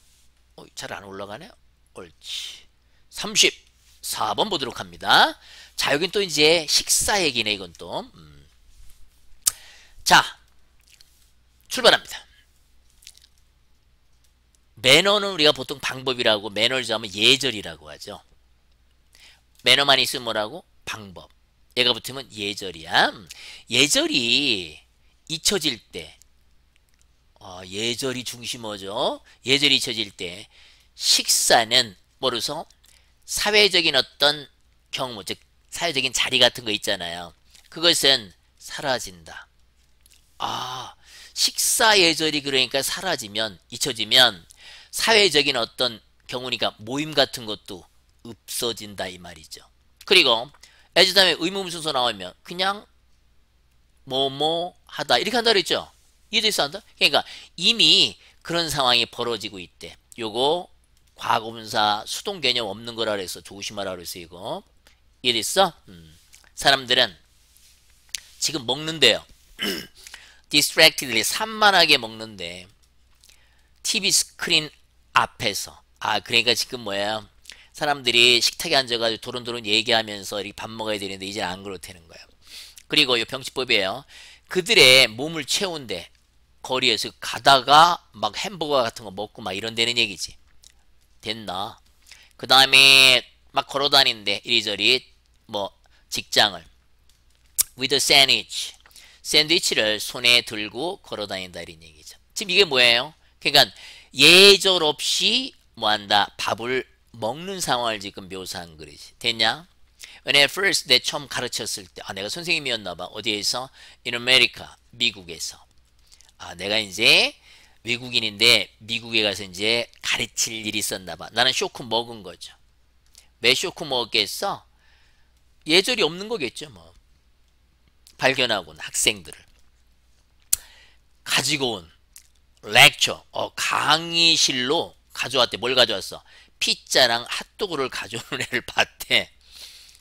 잘안 올라가네? 옳지. 34번 보도록 합니다. 자, 여긴 또 이제 식사 얘기네, 이건 또. 음. 자, 출발합니다. 매너는 우리가 보통 방법이라고 매너를 잡면 예절이라고 하죠. 매너만 있으면 뭐라고? 방법. 얘가 붙으면 예절이야. 음, 예절이 잊혀질 때 어, 예절이 중심어죠. 예절이 잊질때 식사는 뭐로서 사회적인 어떤 경우즉 사회적인 자리 같은 거 있잖아요. 그것은 사라진다. 아 식사 예절이 그러니까 사라지면 잊혀지면 사회적인 어떤 경우니까 모임 같은 것도 없어진다 이 말이죠. 그리고 애주음에 의문순서 무 나오면 그냥 뭐 뭐 하다 이렇게 한다 그랬죠. 이해돼 어 안다? 그러니까 이미 그런 상황이 벌어지고 있대. 요거 과거분사 수동 개념 없는 거라 그래서 조심하라 그랬어 이거 이해됐어? 음. 사람들은 지금 먹는데요. d i s t r a c t e d 산만하게 먹는데 TV 스크린 앞에서 아 그러니까 지금 뭐야 사람들이 식탁에 앉아가지고 도론도론 얘기하면서 이렇게 밥 먹어야 되는데 이제 안 그렇다는 거예요. 그리고 이 병치법이에요. 그들의 몸을 채운데 거리에서 가다가 막 햄버거 같은 거 먹고 막 이런 데는 얘기지. 됐나? 그 다음에 막 걸어 다니는데 이리저리 뭐 직장을 with a sandwich 샌드위치를 손에 들고 걸어 다닌다 이런 얘기죠. 지금 이게 뭐예요? 그러니까 예절 없이 뭐한다 밥을 먹는 상황을 지금 묘사한 그릇이 됐냐? When a first 내 처음 가르쳤을 때아 내가 선생님이었나 봐 어디에서? In America 미국에서 아, 내가 이제 외국인인데 미국에 가서 이제 가르칠 일이 있었나 봐. 나는 쇼크 먹은 거죠. 왜 쇼크 먹겠어? 예절이 없는 거겠죠, 뭐. 발견하고 는 학생들을. 가지고 온 렉처, 어, 강의실로 가져왔대. 뭘 가져왔어? 피자랑 핫도그를 가져오는 애를 봤대.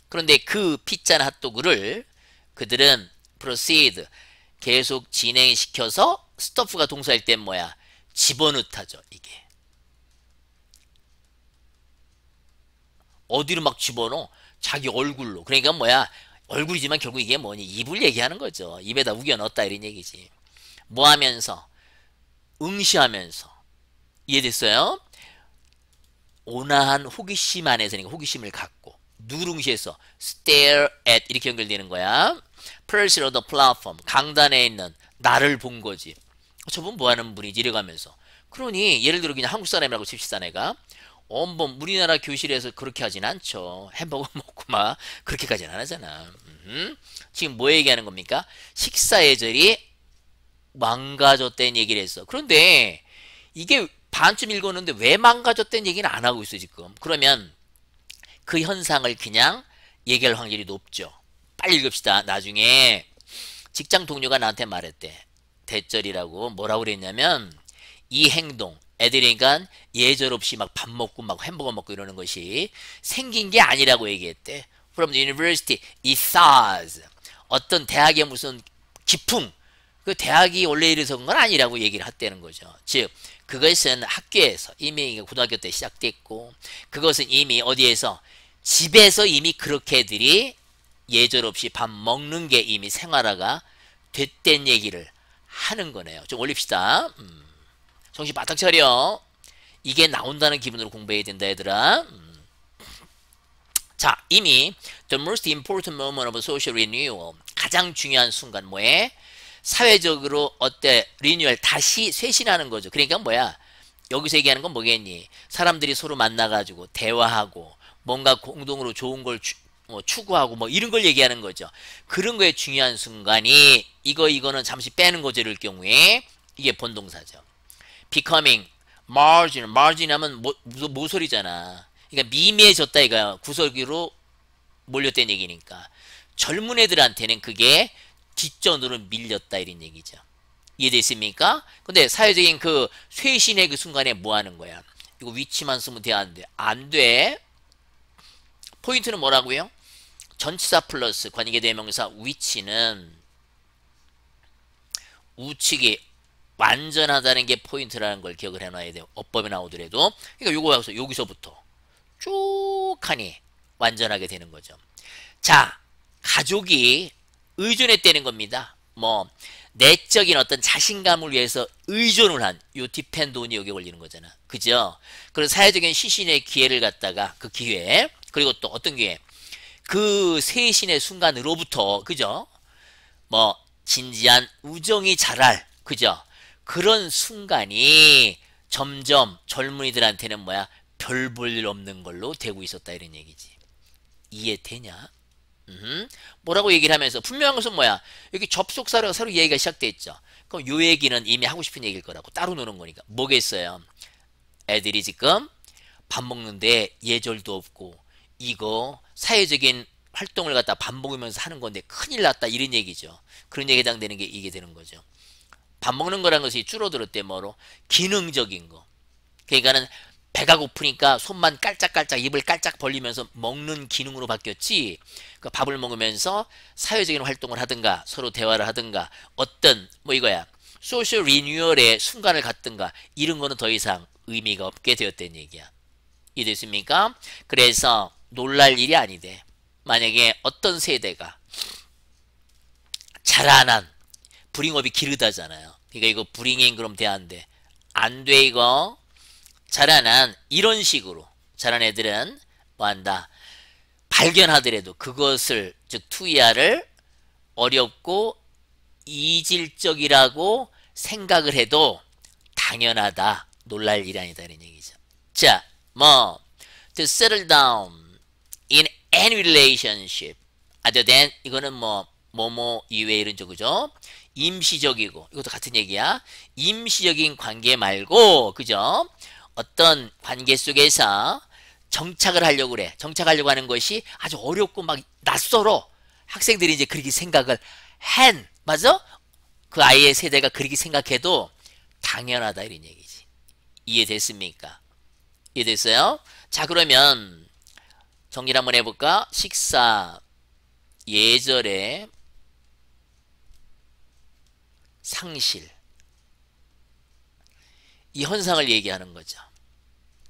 그런데 그 피자나 핫도그를 그들은 proceed, 계속 진행시켜서 스토프가 동사일 땐 뭐야? 집어넣다죠 이게. 어디로 막 집어넣어? 자기 얼굴로. 그러니까 뭐야? 얼굴이지만 결국 이게 뭐니? 입을 얘기하는 거죠. 입에다 우겨넣었다 이런 얘기지. 뭐 하면서? 응시하면서. 이해됐어요? 온화한 호기심 안에서 그니까 호기심을 갖고 누룽시에서 stare at 이렇게 연결되는 거야. p e r s e r the platform 강단에 있는 나를 본 거지. 저분 뭐하는 분이지 이래가면서 그러니 예를 들어 그냥 한국 사람이라고 칩시다 내가 원본 우리나라 교실에서 그렇게 하진 않죠 햄버거 <laughs> 먹고 막 그렇게까지는 안 하잖아 음, 지금 뭐 얘기하는 겁니까 식사 예절이 망가졌다는 얘기를 했어 그런데 이게 반쯤 읽었는데 왜 망가졌다는 얘기는 안 하고 있어 지금 그러면 그 현상을 그냥 얘기할 확률이 높죠 빨리 읽읍시다 나중에 직장 동료가 나한테 말했대 대절이라고 뭐라고 그랬냐면 이 행동 애들이 니까 예절 없이 막 밥 먹고 막 햄버거 먹고 이러는 것이 생긴 게 아니라고 얘기했대. From the university, it s 어떤 대학의 무슨 기풍, 그 대학이 원래 이래서 그런 건 아니라고 얘기를 했다는 거죠. 즉, 그것은 학교에서 이미 고등학교 때 시작됐고, 그것은 이미 어디에서 집에서 이미 그렇게들이 예절 없이 밥 먹는 게 이미 생활화가 됐단 얘기를 하는 거네요. 좀 올립시다. 음. 정신 바짝 차려. 이게 나온다는 기분으로 공부해야 된다 얘들아. 음. 자 이미 the most important moment of social renewal 가장 중요한 순간 뭐에 사회적으로 어때 리뉴얼 다시 쇄신하는 거죠. 그러니까 뭐야 여기서 얘기하는 건 뭐겠니? 사람들이 서로 만나가지고 대화하고 뭔가 공동으로 좋은 걸 주, 뭐 추구하고 뭐 이런 걸 얘기하는 거죠. 그런 거에 중요한 순간이 이거 이거는 잠시 빼는 고지럴 경우에 이게 본동사죠. becoming, margin, margin 하면 모, 뭐, 뭐, 모소리잖아. 그러니까 미미해졌다 이거야. 구석으로 몰렸다는 얘기니까. 젊은 애들한테는 그게 뒷전으로 밀렸다 이런 얘기죠. 이해됐습니까? 근데 사회적인 그 쇄신의 그 순간에 뭐 하는 거야? 이거 위치만 쓰면 돼, 안 돼? 안 돼. 포인트는 뭐라고요? 전치사 플러스 관계 대명사 위치는 우측이 완전하다는 게 포인트라는 걸 기억을 해놔야 돼요. 어법에 나오더라도. 그러니까 요거 여기서, 부터쭉 하니 완전하게 되는 거죠. 자, 가족이 의존했다는 겁니다. 뭐 내적인 어떤 자신감을 위해서 의존을 한요 디펜돈이 여기 걸리는 거잖아. 그죠? 그런 사회적인 시신의 기회를 갖다가 그 기회 그리고 또 어떤 기회 그 세신의 순간으로부터 그죠? 뭐 진지한 우정이 자랄 그죠? 그런 순간이 점점 젊은이들한테는 뭐야 별 볼 일 없는 걸로 되고 있었다 이런 얘기지 이해되냐? 음, 뭐라고 얘기를 하면서 분명한 것은 뭐야 여기 접속사로 새로 얘기가 시작됐죠 그럼 요 얘기는 이미 하고 싶은 얘기일 거라고 따로 노는 거니까 뭐겠어요 애들이 지금 밥 먹는데 예절도 없고 이거 사회적인 활동을 갖다 밥 먹으면서 하는 건데 큰일 났다 이런 얘기죠. 그런 얘기에 해당되는 게 이게 되는 거죠. 밥 먹는 거란 것이 줄어들었대 뭐로 기능적인 거. 그러니까는 배가 고프니까 손만 깔짝깔짝 입을 깔짝 벌리면서 먹는 기능으로 바뀌었지 그 밥을 먹으면서 사회적인 활동을 하든가 서로 대화를 하든가 어떤 뭐 이거야 소셜 리뉴얼의 순간을 갖든가 이런 거는 더 이상 의미가 없게 되었다는 얘기야 이해 됐습니까? 그래서 놀랄 일이 아니대. 만약에 어떤 세대가 자라난 브링업이 기르다잖아요. 그러니까 이거 브링인 그럼 대안돼. 안 돼 이거. 자라난 이런 식으로 자란 애들은 뭐 한다. 발견하더라도 그것을 즉 투이아를 어렵고 이질적이라고 생각을 해도 당연하다. 놀랄 일이 아니다. 이런 얘기죠. 자, 뭐 to settle down in any relationship other than 이거는 뭐 뭐뭐 이외 이런 쪽이죠. 임시적이고 이것도 같은 얘기야. 임시적인 관계 말고 그죠? 어떤 관계 속에서 정착을 하려고 그래. 정착하려고 하는 것이 아주 어렵고 막 낯설어. 학생들이 이제 그렇게 생각을 한 맞아? 그 아이의 세대가 그렇게 생각해도 당연하다 이런 얘기지. 이해됐습니까? 이해됐어요? 자 그러면 정리를 한번 해볼까? 식사, 예절의 상실. 이 현상을 얘기하는 거죠.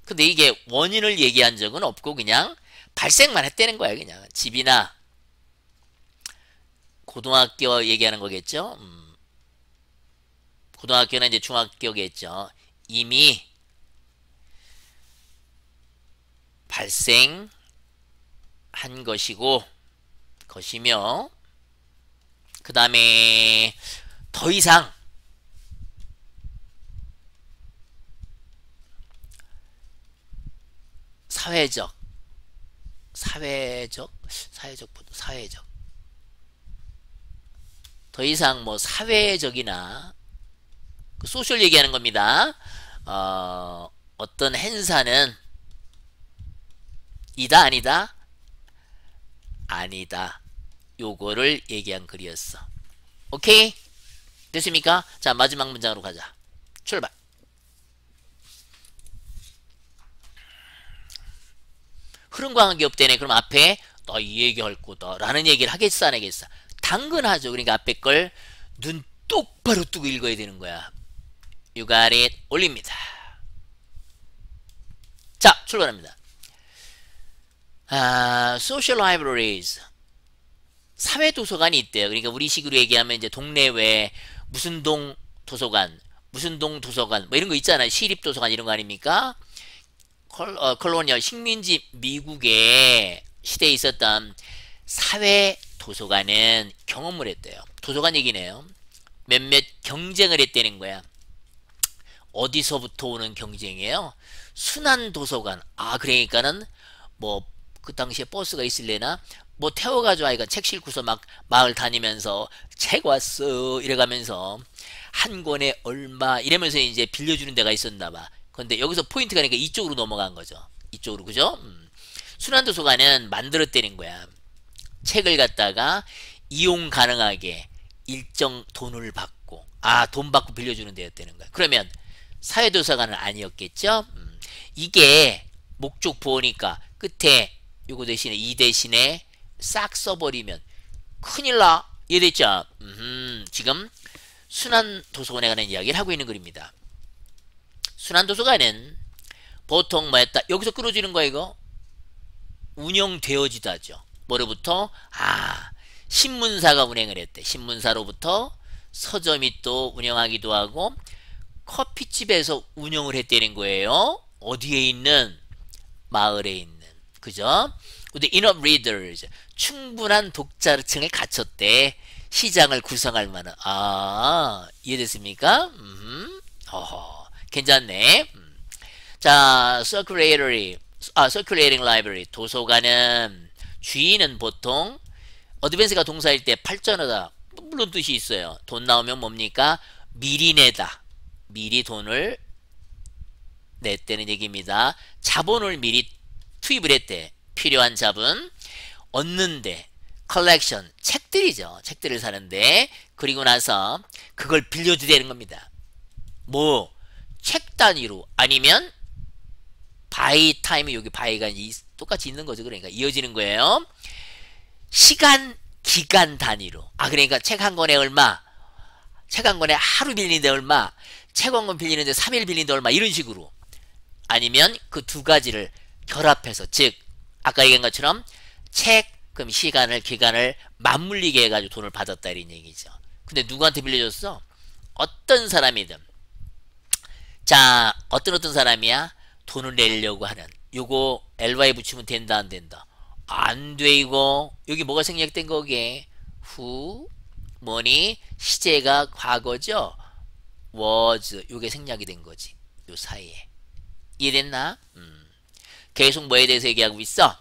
근데 이게 원인을 얘기한 적은 없고 그냥 발생만 했다는 거야 그냥 집이나 고등학교 얘기하는 거겠죠. 음. 고등학교는 이제 중학교겠죠. 이미 발생 한 것이고 것이며 그 다음에 더 이상 사회적 사회적 사회적 사회적 더 이상 뭐 사회적이나 그 소셜 얘기하는 겁니다. 어, 어떤 행사는 이다 아니다 아니다. 요거를 얘기한 글이었어. 오케이? 됐습니까? 자 마지막 문장으로 가자. 출발. 흐름과 관계없대네. 그럼 앞에 너이 얘기할 거다 라는 얘기를 하겠어 안 하겠어? 당근하죠. 그러니까 앞에 걸 눈 똑바로 뜨고 읽어야 되는 거야. 유가렛 올립니다. 자 출발합니다. 아, social libraries 사회 도서관이 있대요. 그러니까 우리식으로 얘기하면 이제 동네외 무슨 동 도서관, 무슨 동 도서관 뭐 이런 거 있잖아요. 시립 도서관 이런 거 아닙니까? 콜, 어, 콜로니얼 식민지 미국의 시대에 있었던 사회 도서관은 경험을 했대요. 도서관 얘기네요. 몇몇 경쟁을 했다는 거야. 어디서부터 오는 경쟁이에요? 순환 도서관. 아 그러니까는 뭐그 당시에 버스가 있을래나 뭐 태워가지고 아이가 책 싣고서 막 마을 다니면서 책 왔어 이래가면서 한 권에 얼마 이러면서 이제 빌려주는 데가 있었나 봐 근데 여기서 포인트가 니까 이쪽으로 넘어간 거죠 이쪽으로 그죠? 음. 순환도서관은 만들어때린 거야 책을 갖다가 이용 가능하게 일정 돈을 받고 아 돈 받고 빌려주는 데였다는 거야 그러면 사회도서관은 아니었겠죠? 음. 이게 목적 보니까 끝에 이거 대신에 이 대신에 싹 써버리면 큰일 나 이해됐죠? 음 지금 순환도서관에 관한 이야기를 하고 있는 글입니다. 순환도서관은 보통 뭐였다? 여기서 끊어지는 거야 이거? 운영되어지다죠. 뭐로부터? 아 신문사가 운행을 했대. 신문사로부터 서점이 또 운영하기도 하고 커피집에서 운영을 했다는 거예요. 어디에 있는? 마을에 있는. 그죠? 근데 enough readers 충분한 독자층을 갖췄대. 시장을 구성할 만한 아 이해됐습니까? 음, 어허, 괜찮네. 음. 자, circulatory 아 circulating library 도서관은 주인은 보통 어드밴스가 동사일 때 팔전하다 물론 뜻이 있어요. 돈 나오면 뭡니까? 미리 내다. 미리 돈을 냈다는 얘기입니다. 자본을 미리 투입을 했대. 필요한 잡은 얻는데 컬렉션 책들이죠. 책들을 사는데 그리고 나서 그걸 빌려주되는 겁니다. 뭐 책 단위로 아니면 바이 타임이 여기 바이가 똑같이 있는 거죠. 그러니까 이어지는 거예요. 시간 기간 단위로 아 그러니까 책 한 권에 얼마 책 한 권에 하루 빌리는데 얼마 책 한 권 빌리는데 3일 빌리는데 얼마 이런 식으로 아니면 그 두 가지를 결합해서 즉 아까 얘기한 것처럼 책 그럼 시간을 기간을 맞물리게 해가지고 돈을 받았다 이런 얘기죠. 근데 누구한테 빌려줬어? 어떤 사람이든 자 어떤 어떤 사람이야 돈을 내려고 하는 요거 ly 붙이면 된다 안 된다 안 돼 이거 여기 뭐가 생략된 거기에 후 뭐니 시제가 과거죠 was 요게 생략이 된 거지 요 사이에 이해됐나? 음. 계속 뭐에 대해서 얘기하고 있어?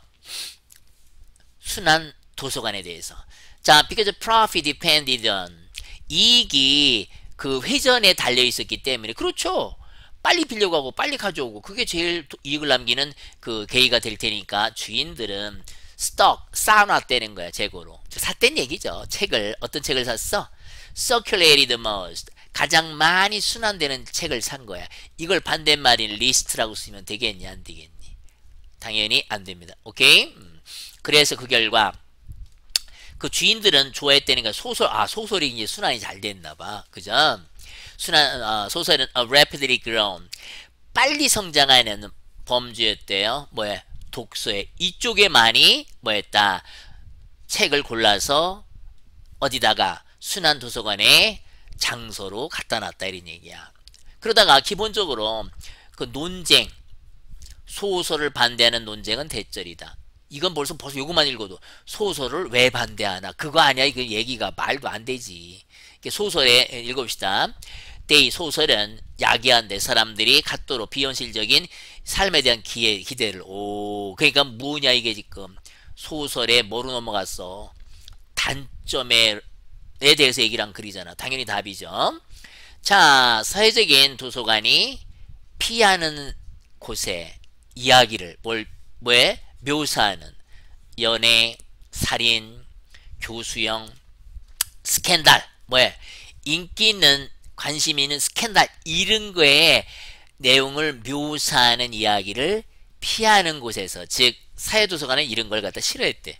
순환 도서관에 대해서. 자, because profit depended on 이익이 그 회전에 달려 있었기 때문에 그렇죠. 빨리 빌려고 하고 빨리 가져오고 그게 제일 이익을 남기는 그 계기가 될 테니까 주인들은 스톡 쌓아놨다는 거야 재고로 샀댄 얘기죠 책을 어떤 책을 샀어? circulated most 가장 많이 순환되는 책을 산 거야 이걸 반대말인 리스트라고 쓰면 되겠냐 안 되겠냐 당연히 안 됩니다. 오케이? 음. 그래서 그 결과 그 주인들은 좋아했다니까 소설 아 소설이 이제 순환이 잘 됐나 봐. 그죠? 순환 아, 소설은 a rapidly grown 빨리 성장하는 범주였대요. 뭐야? 독서에 이쪽에 많이 뭐했다? 책을 골라서 어디다가 순환 도서관에 장소로 갖다 놨다 이런 얘기야. 그러다가 기본적으로 그 논쟁 소설을 반대하는 논쟁은 대절이다. 이건 벌써 벌써 요것만 읽어도 소설을 왜 반대하나 그거 아니야 이거 얘기가 말도 안 되지. 소설에 읽어봅시다. 때이 소설은 야기한 내 사람들이 갖도록 비현실적인 삶에 대한 기회, 기대를 오 그러니까 뭐냐 이게 지금 소설에 뭐로 넘어갔어 단점에 에 대해서 얘기랑 글이잖아 당연히 답이죠 자 사회적인 도서관이 피하는 곳에 이야기를 뭘, 왜 묘사하는 연애, 살인, 교수형, 스캔들 뭐에 인기 있는 관심 있는 스캔들 이런 거에 내용을 묘사하는 이야기를 피하는 곳에서 즉 사회도서관은 이런 걸 갖다 싫어했대.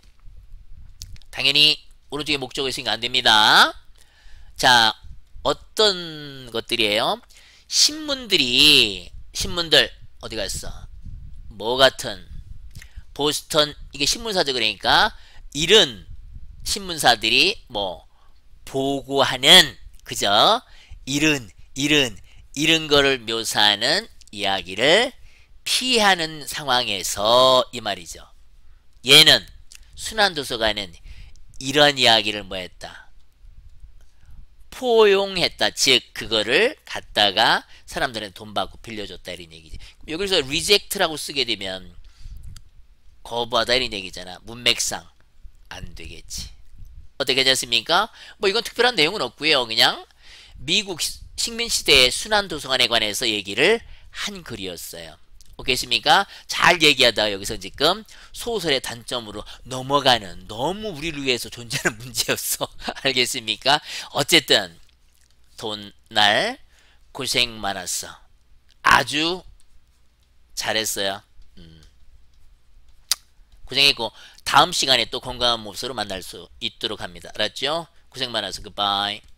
당연히 오른쪽에 목적이 있으니까 안 됩니다. 자, 어떤 것들이에요? 신문들이 신문들 어디 갔어? 뭐 같은 보스턴 이게 신문사죠 그러니까 이런 신문사들이 뭐 보고하는 그저 이런 이런 이런 거를 묘사하는 이야기를 피하는 상황에서 이 말이죠 얘는 순환도서관은 이런 이야기를 뭐 했다 포용했다 즉 그거를 갖다가 사람들은 돈 받고 빌려줬다 이런 얘기지 여기서 reject라고 쓰게 되면 거부하다 는 얘기잖아. 문맥상 안 되겠지. 어떻게 하지 않습니까뭐 이건 특별한 내용은 없고요. 그냥 미국 식민시대의 순환도서관에 관해서 얘기를 한 글이었어요. 오케이십니까? 잘얘기하다 여기서 지금 소설의 단점으로 넘어가는 너무 우리를 위해서 존재하는 <laughs> 문제였어. <laughs> 알겠습니까? 어쨌든 돈 날 고생 많았어. 아주 잘했어요. 음. 고생했고 다음 시간에 또 건강한 몸으로 만날 수 있도록 합니다. 알았죠? 고생 많았어. 굿바이.